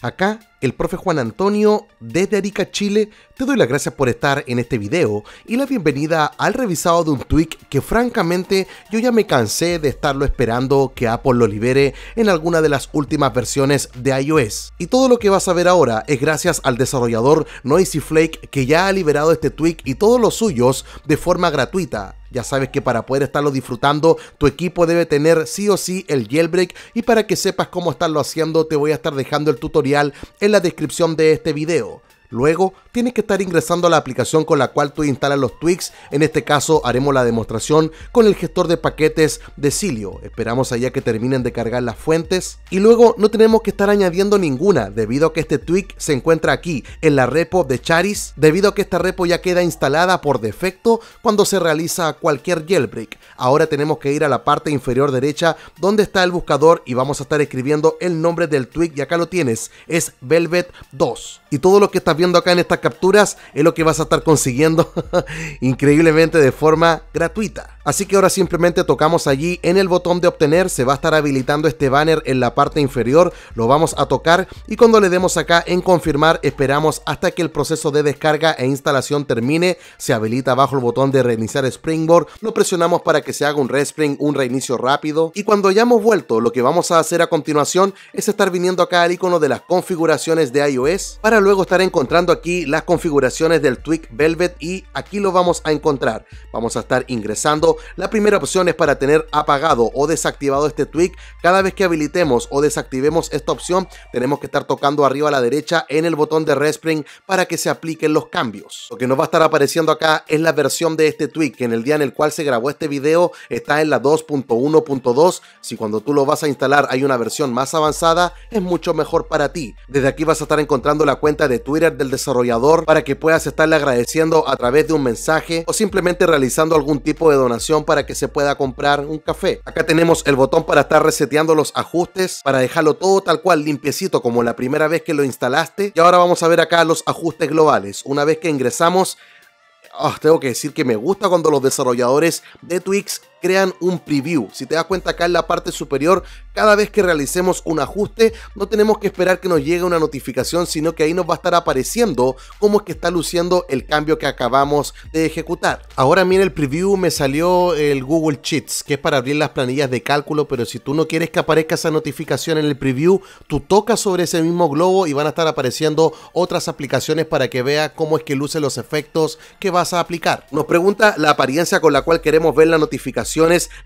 Acá el profe Juan Antonio desde Arica, Chile, te doy las gracias por estar en este video y la bienvenida al revisado de un tweak que francamente yo ya me cansé de estarlo esperando que Apple lo libere en alguna de las últimas versiones de iOS. Y todo lo que vas a ver ahora es gracias al desarrollador Noisy Flake que ya ha liberado este tweak y todos los suyos de forma gratuita. Ya sabes que para poder estarlo disfrutando, tu equipo debe tener sí o sí el jailbreak y para que sepas cómo estarlo haciendo te voy a estar dejando el tutorial en la descripción de este video. Luego, tienes que estar ingresando a la aplicación con la cual tú instalas los tweaks. En este caso, haremos la demostración con el gestor de paquetes de Cilio. Esperamos allá que terminen de cargar las fuentes. Y luego, no tenemos que estar añadiendo ninguna, debido a que este tweak se encuentra aquí, en la repo de Charis, debido a que esta repo ya queda instalada por defecto cuando se realiza cualquier jailbreak. Ahora tenemos que ir a la parte inferior derecha donde está el buscador y vamos a estar escribiendo el nombre del tweak y acá lo tienes, es Velvet 2. Y todo lo que está viendo acá en estas capturas es lo que vas a estar consiguiendo increíblemente de forma gratuita. Así que ahora simplemente tocamos allí en el botón de obtener, se va a estar habilitando este banner en la parte inferior, lo vamos a tocar y cuando le demos acá en confirmar esperamos hasta que el proceso de descarga e instalación termine, se habilita bajo el botón de reiniciar Springboard, lo presionamos para que se haga un respring, un reinicio rápido y cuando hayamos vuelto lo que vamos a hacer a continuación es estar viniendo acá al icono de las configuraciones de iOS para luego estar encontrando aquí las configuraciones del tweak Velvet y aquí lo vamos a encontrar, vamos a estar ingresando la primera opción es para tener apagado o desactivado este tweak. Cada vez que habilitemos o desactivemos esta opción, tenemos que estar tocando arriba a la derecha en el botón de Respring para que se apliquen los cambios. Lo que nos va a estar apareciendo acá es la versión de este tweak, que en el día en el cual se grabó este video está en la 2.1.2. Si cuando tú lo vas a instalar hay una versión más avanzada, es mucho mejor para ti. Desde aquí vas a estar encontrando la cuenta de Twitter del desarrollador para que puedas estarle agradeciendo a través de un mensaje o simplemente realizando algún tipo de donación para que se pueda comprar un café. Acá tenemos el botón para estar reseteando los ajustes, para dejarlo todo tal cual limpiecito como la primera vez que lo instalaste. Y ahora vamos a ver acá los ajustes globales. Una vez que ingresamos, ah, tengo que decir que me gusta cuando los desarrolladores de Twix crean un preview. Si te das cuenta acá en la parte superior, cada vez que realicemos un ajuste, no tenemos que esperar que nos llegue una notificación, sino que ahí nos va a estar apareciendo cómo es que está luciendo el cambio que acabamos de ejecutar. Ahora mira el preview, me salió el Google Cheats, que es para abrir las planillas de cálculo, pero si tú no quieres que aparezca esa notificación en el preview, tú tocas sobre ese mismo globo y van a estar apareciendo otras aplicaciones para que vea cómo es que luce los efectos que vas a aplicar. Nos pregunta la apariencia con la cual queremos ver la notificación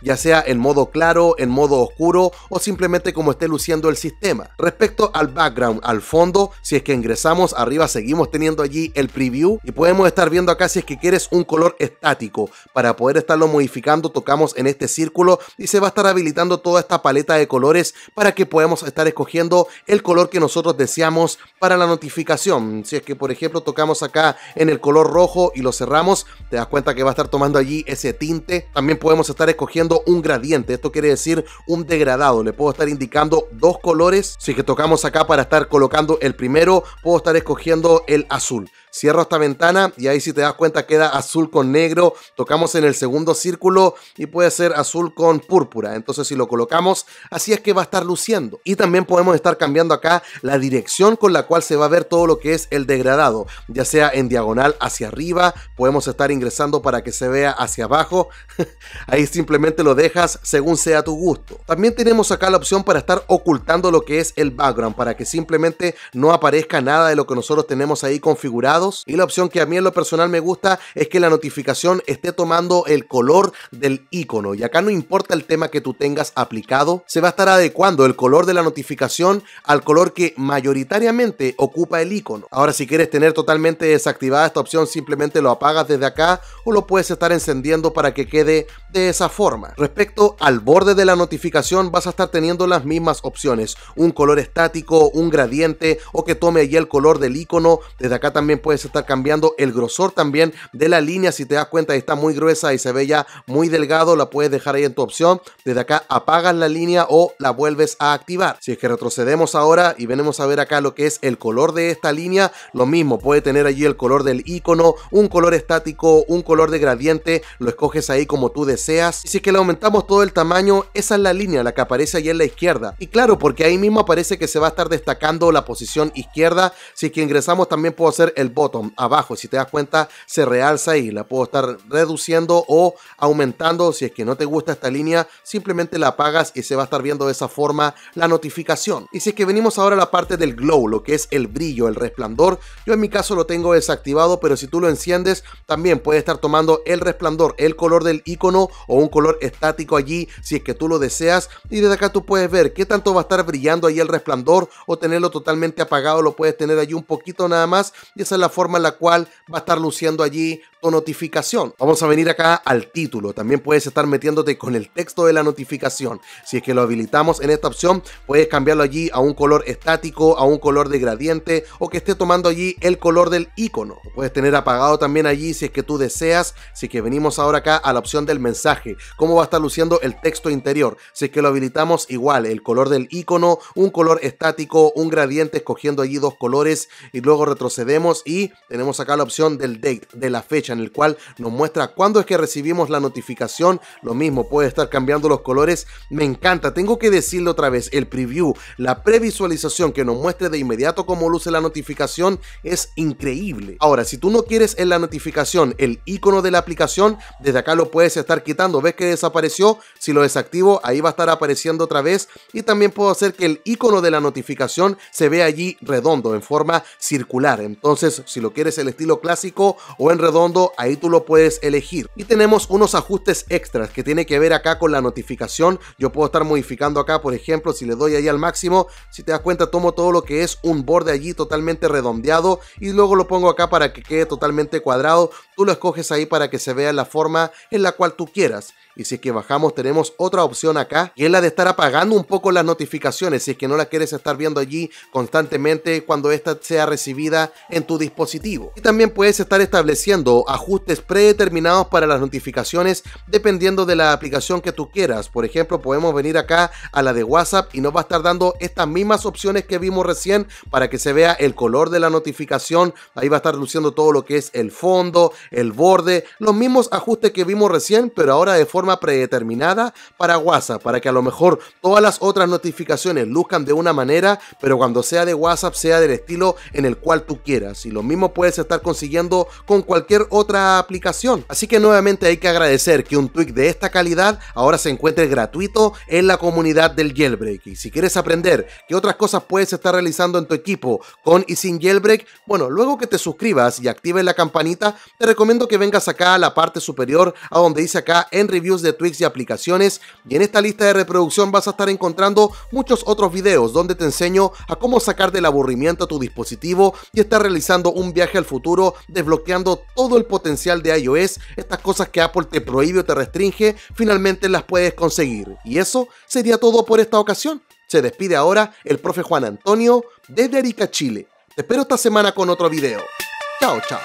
ya sea en modo claro, en modo oscuro o simplemente como esté luciendo el sistema. Respecto al background, al fondo, si es que ingresamos arriba seguimos teniendo allí el preview y podemos estar viendo acá si es que quieres un color estático. Para poder estarlo modificando tocamos en este círculo y se va a estar habilitando toda esta paleta de colores para que podamos estar escogiendo el color que nosotros deseamos para la notificación. Si es que por ejemplo tocamos acá en el color rojo y lo cerramos, te das cuenta que va a estar tomando allí ese tinte. También podemos estar escogiendo un gradiente. Esto quiere decir un degradado. Le puedo estar indicando dos colores. Si que tocamos acá para estar colocando el primero, puedo estar escogiendo el azul. Cierro esta ventana y ahí si te das cuenta queda azul con negro. Tocamos en el segundo círculo y puede ser azul con púrpura. Entonces si lo colocamos, así es que va a estar luciendo. Y también podemos estar cambiando acá la dirección con la cual se va a ver todo lo que es el degradado. Ya sea en diagonal hacia arriba, podemos estar ingresando para que se vea hacia abajo. ahí simplemente lo dejas según sea tu gusto. También tenemos acá la opción para estar ocultando lo que es el background, para que simplemente no aparezca nada de lo que nosotros tenemos ahí configurado y la opción que a mí en lo personal me gusta es que la notificación esté tomando el color del icono. Y acá no importa el tema que tú tengas aplicado, se va a estar adecuando el color de la notificación al color que mayoritariamente ocupa el icono. Ahora, si quieres tener totalmente desactivada esta opción, simplemente lo apagas desde acá o lo puedes estar encendiendo para que quede de esa forma. Respecto al borde de la notificación, vas a estar teniendo las mismas opciones: un color estático, un gradiente o que tome allí el color del icono. Desde acá también puedes estar cambiando el grosor también de la línea. Si te das cuenta, está muy gruesa y se ve ya muy delgado, la puedes dejar ahí en tu opción. Desde acá apagas la línea o la vuelves a activar. Si es que retrocedemos ahora y venimos a ver acá lo que es el color de esta línea, lo mismo, puede tener allí el color del icono, un color estático, un color de gradiente, lo escoges ahí como tú deseas. si es que le aumentamos todo el tamaño, esa es la línea, la que aparece ahí en la izquierda. Y claro, porque ahí mismo aparece que se va a estar destacando la posición izquierda. Si es que ingresamos también puedo hacer el abajo, si te das cuenta, se realza y la puedo estar reduciendo o aumentando. Si es que no te gusta esta línea, simplemente la apagas y se va a estar viendo de esa forma la notificación. Y si es que venimos ahora a la parte del glow, lo que es el brillo, el resplandor, yo en mi caso lo tengo desactivado, pero si tú lo enciendes, también puede estar tomando el resplandor, el color del icono o un color estático allí, si es que tú lo deseas. Y desde acá tú puedes ver qué tanto va a estar brillando ahí el resplandor o tenerlo totalmente apagado, lo puedes tener allí un poquito nada más. Y esa es la forma en la cual va a estar luciendo allí tu notificación. Vamos a venir acá al título. También puedes estar metiéndote con el texto de la notificación. Si es que lo habilitamos en esta opción, puedes cambiarlo allí a un color estático, a un color de gradiente o que esté tomando allí el color del icono. puedes tener apagado también allí si es que tú deseas. Si que venimos ahora acá a la opción del mensaje, cómo va a estar luciendo el texto interior. Si es que lo habilitamos igual, el color del icono, un color estático, un gradiente escogiendo allí dos colores y luego retrocedemos y tenemos acá la opción del date, de la fecha en el cual nos muestra cuándo es que recibimos la notificación. Lo mismo, puede estar cambiando los colores. Me encanta, tengo que decirlo otra vez, el preview, la previsualización que nos muestre de inmediato cómo luce la notificación es increíble. Ahora, si tú no quieres en la notificación el icono de la aplicación, desde acá lo puedes estar quitando. ¿Ves que desapareció? Si lo desactivo, ahí va a estar apareciendo otra vez. Y también puedo hacer que el icono de la notificación se vea allí redondo, en forma circular. Entonces, si lo quieres el estilo clásico o en redondo, ahí tú lo puedes elegir. Y tenemos unos ajustes extras que tiene que ver acá con la notificación. Yo puedo estar modificando acá, por ejemplo, si le doy ahí al máximo, si te das cuenta tomo todo lo que es un borde allí totalmente redondeado y luego lo pongo acá para que quede totalmente cuadrado. Tú lo escoges ahí para que se vea la forma en la cual tú quieras. Y si es que bajamos tenemos otra opción acá y es la de estar apagando un poco las notificaciones si es que no la quieres estar viendo allí constantemente cuando esta sea recibida en tu dispositivo y también puedes estar estableciendo ajustes predeterminados para las notificaciones dependiendo de la aplicación que tú quieras. Por ejemplo, podemos venir acá a la de WhatsApp y nos va a estar dando estas mismas opciones que vimos recién para que se vea el color de la notificación. Ahí va a estar luciendo todo lo que es el fondo, el borde, los mismos ajustes que vimos recién, pero ahora de forma predeterminada para WhatsApp, para que a lo mejor todas las otras notificaciones luzcan de una manera, pero cuando sea de WhatsApp sea del estilo en el cual tú quieras. Y lo mismo puedes estar consiguiendo con cualquier otra aplicación. Así que nuevamente hay que agradecer que un tweak de esta calidad ahora se encuentre gratuito en la comunidad del jailbreak. Y si quieres aprender qué otras cosas puedes estar realizando en tu equipo con y sin jailbreak, bueno, luego que te suscribas y actives la campanita, te recomiendo que vengas acá a la parte superior a donde dice acá en reviews de tweaks y aplicaciones. Y en esta lista de reproducción vas a estar encontrando muchos otros videos donde te enseño a cómo sacar del aburrimiento a tu dispositivo y estar realizando un viaje al futuro, desbloqueando todo el potencial de iOS, estas cosas que Apple te prohíbe o te restringe, finalmente las puedes conseguir. Y eso sería todo por esta ocasión. Se despide ahora el profe Juan Antonio desde Arica, Chile. Te espero esta semana con otro video. Chao, chao.